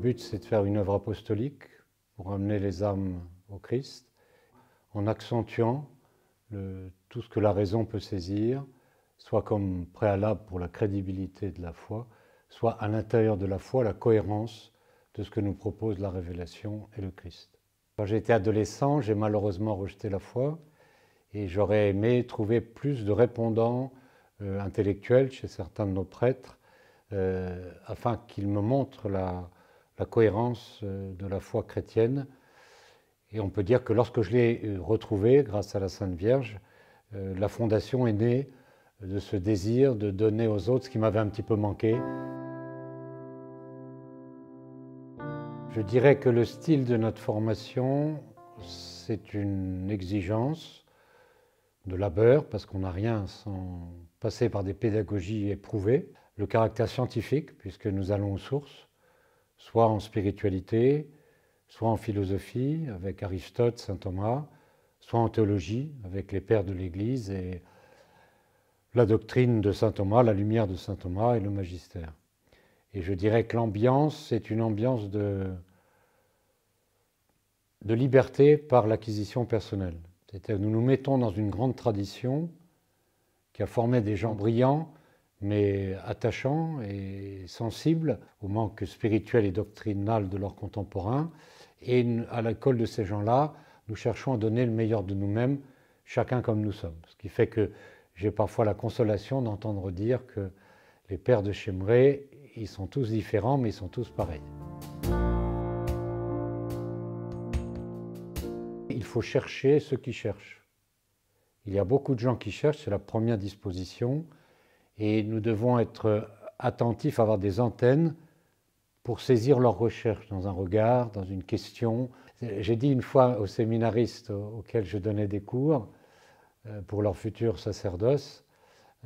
but, c'est de faire une œuvre apostolique pour amener les âmes au Christ, en accentuant le, tout ce que la raison peut saisir, soit comme préalable pour la crédibilité de la foi, soit à l'intérieur de la foi la cohérence de ce que nous propose la révélation et le Christ. Quand j'étais adolescent, j'ai malheureusement rejeté la foi et j'aurais aimé trouver plus de répondants euh, intellectuels chez certains de nos prêtres euh, afin qu'ils me montrent la, la cohérence euh, de la foi chrétienne. Et on peut dire que lorsque je l'ai euh, retrouvée, grâce à la Sainte Vierge, euh, la fondation est née de ce désir de donner aux autres ce qui m'avait un petit peu manqué. Je dirais que le style de notre formation, c'est une exigence de labeur, parce qu'on n'a rien sans passer par des pédagogies éprouvées, le caractère scientifique, puisque nous allons aux sources, soit en spiritualité, soit en philosophie avec Aristote, Saint Thomas, soit en théologie avec les pères de l'Église et la doctrine de Saint Thomas, la lumière de Saint Thomas et le magistère. Et je dirais que l'ambiance, c'est une ambiance de, liberté par l'acquisition personnelle. cest nous nous mettons dans une grande tradition qui a formé des gens brillants mais attachants et sensibles au manque spirituel et doctrinal de leurs contemporains. Et à l'école de ces gens-là, nous cherchons à donner le meilleur de nous-mêmes, chacun comme nous sommes. Ce qui fait que j'ai parfois la consolation d'entendre dire que les pères de Chemré, ils sont tous différents, mais ils sont tous pareils. Il faut chercher ceux qui cherchent. Il y a beaucoup de gens qui cherchent, c'est la première disposition. Et nous devons être attentifs, avoir des antennes pour saisir leurs recherches dans un regard, dans une question. J'ai dit une fois aux séminaristes auxquels je donnais des cours, euh, pour leur futur sacerdoce,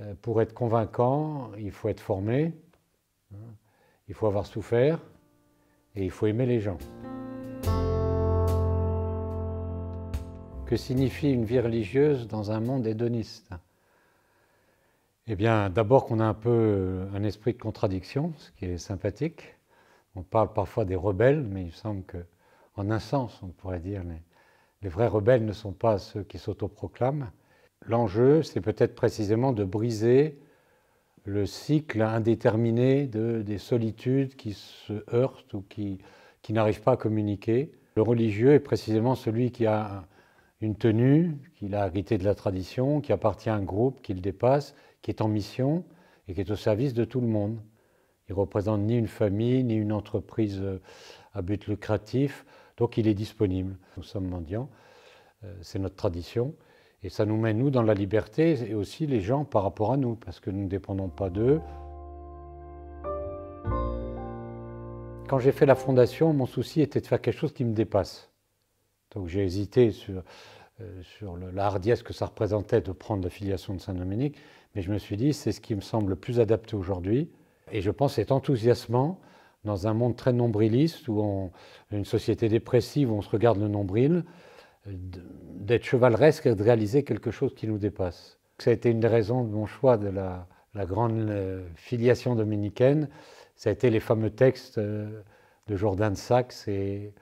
euh, pour être convaincant, il faut être formé, hein, il faut avoir souffert et il faut aimer les gens. Que signifie une vie religieuse dans un monde hédoniste eh bien, d'abord qu'on a un peu euh, un esprit de contradiction, ce qui est sympathique. On parle parfois des rebelles, mais il semble que, en un sens, on pourrait dire, les, vrais rebelles ne sont pas ceux qui s'autoproclament. L'enjeu, c'est peut-être précisément de briser le cycle indéterminé de, des solitudes qui se heurtent ou qui, n'arrivent pas à communiquer. Le religieux est précisément celui qui a une tenue, qu'il a hérité de la tradition, qui appartient à un groupe, qui le dépasse qui est en mission et qui est au service de tout le monde. Il ne représente ni une famille, ni une entreprise euh, à but lucratif, donc il est disponible. Nous sommes mendiants, euh, c'est notre tradition, et ça nous met, nous, dans la liberté, et aussi les gens par rapport à nous, parce que nous ne dépendons pas d'eux. Quand j'ai fait la fondation, mon souci était de faire quelque chose qui me dépasse. Donc j'ai hésité sur, euh, sur la hardiesse que ça représentait de prendre la filiation de Saint-Dominique, mais je me suis dit, c'est ce qui me semble le plus adapté aujourd'hui. Et je pense c'est enthousiasmant dans un monde très nombriliste, où on, une société dépressive où on se regarde le nombril, d'être chevaleresque et de réaliser quelque chose qui nous dépasse. Ça a été une des raisons de mon choix de la, grande euh, filiation dominicaine. Ça a été les fameux textes euh, de Jourdain de Saxe et,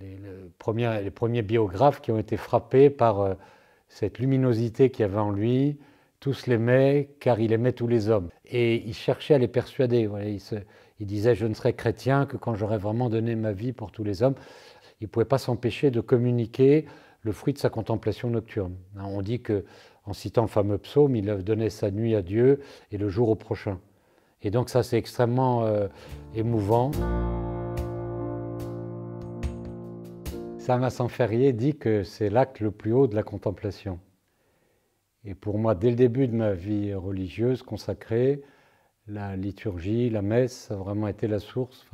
les, les, premiers biographes qui ont été frappés par euh, cette luminosité qu'il y avait en lui, tous l'aimaient car il aimait tous les hommes. Et il cherchait à les persuader. il, disait Je ne serai chrétien que quand j'aurai vraiment donné ma vie pour tous les hommes. Il ne pouvait pas s'empêcher de communiquer le fruit de sa contemplation nocturne. Hein, on dit que, en citant le fameux psaume, il donnait sa nuit à Dieu et le jour au prochain. Et donc, ça, c'est extrêmement euh, émouvant. Saint Vincent Ferrier dit que c'est l'acte le plus haut de la contemplation. Et pour moi, dès le début de ma vie religieuse consacrée, la liturgie, la messe, ça a vraiment été la source.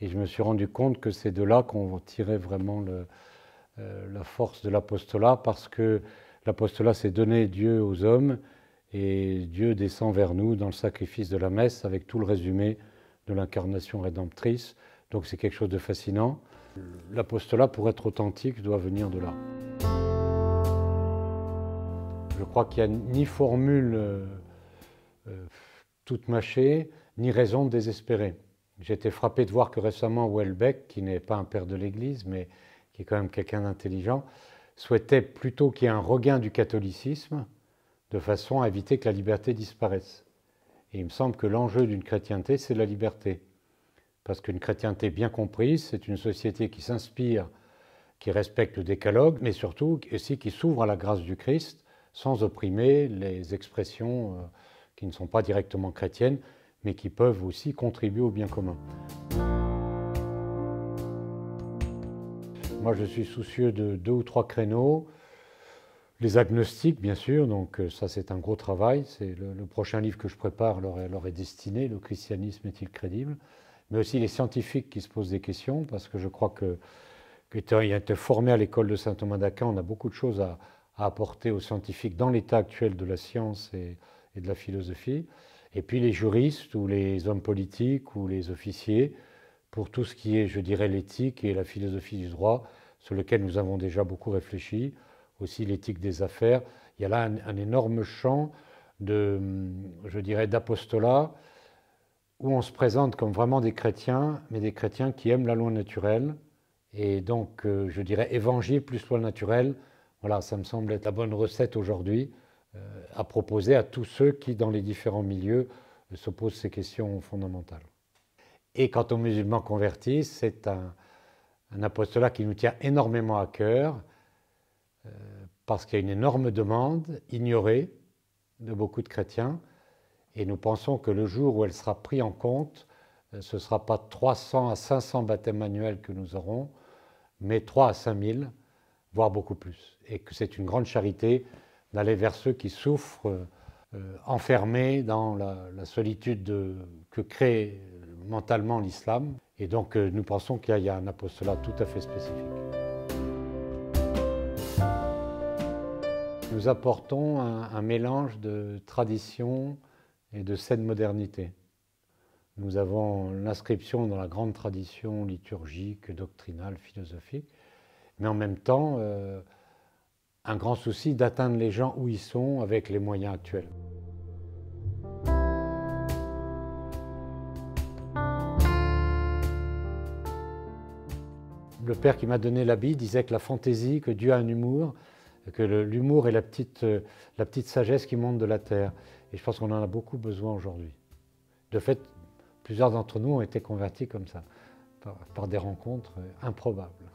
et je me suis rendu compte que c'est de là qu'on tirait vraiment euh, la force de l'apostolat, parce que l'apostolat, c'est donner Dieu aux hommes, et Dieu descend vers nous dans le sacrifice de la messe, avec tout le résumé de l'incarnation rédemptrice. Donc c'est quelque chose de fascinant. L'apostolat, pour être authentique, doit venir de là. Je crois qu'il n'y a ni formule euh, euh, toute mâchée, ni raison de désespérer. J'étais frappé de voir que récemment Welbeck, qui n'est pas un père de l'Église, mais qui est quand même quelqu'un d'intelligent, souhaitait plutôt qu'il y ait un regain du catholicisme de façon à éviter que la liberté disparaisse. Et il me semble que l'enjeu d'une chrétienté, c'est la liberté. Parce qu'une chrétienté bien comprise, c'est une société qui s'inspire, qui respecte le décalogue, mais surtout aussi qui s'ouvre à la grâce du Christ sans opprimer les expressions euh, qui ne sont pas directement chrétiennes, mais qui peuvent aussi contribuer au bien commun. Moi, je suis soucieux de deux ou trois créneaux. Les agnostiques, bien sûr, donc euh, ça c'est un gros travail. C'est le, prochain livre que je prépare leur, est destiné, Le christianisme est-il crédible Mais aussi les scientifiques qui se posent des questions, parce que je crois que, formé à l'école de Saint Thomas d'Aquin, on a beaucoup de choses à, à apporter aux scientifiques dans l'état actuel de la science et, de la philosophie, et puis les juristes ou les hommes politiques ou les officiers pour tout ce qui est, je dirais, l'éthique et la philosophie du droit, sur lequel nous avons déjà beaucoup réfléchi, aussi l'éthique des affaires. Il y a là un, énorme champ de, je dirais, d'apostolat où on se présente comme vraiment des chrétiens, mais des chrétiens qui aiment la loi naturelle, et donc, euh, je dirais, évangile plus loi naturelle, voilà, ça me semble être la bonne recette aujourd'hui euh, à proposer à tous ceux qui, dans les différents milieux, euh, se posent ces questions fondamentales. Et quant aux musulmans convertis, c'est un, apostolat qui nous tient énormément à cœur, euh, parce qu'il y a une énorme demande ignorée de beaucoup de chrétiens, et nous pensons que le jour où elle sera prise en compte, ce ne sera pas 300 à 500 baptêmes annuels que nous aurons, mais 3 à 5 voire beaucoup plus. Et que c'est une grande charité d'aller vers ceux qui souffrent euh, enfermés dans la, solitude que crée mentalement l'islam. Et donc euh, nous pensons qu'il y, a un apostolat tout à fait spécifique. Nous apportons un, un mélange de tradition et de saine modernité. Nous avons l'inscription dans la grande tradition liturgique, doctrinale, philosophique, mais en même temps, euh, un grand souci d'atteindre les gens où ils sont avec les moyens actuels. Le père qui m'a donné l'habit disait que la fantaisie, que Dieu a un humour, que l'humour est euh, la petite, sagesse qui monte de la terre. Et je pense qu'on en a beaucoup besoin aujourd'hui. De fait, plusieurs d'entre nous ont été convertis comme ça, par des rencontres improbables.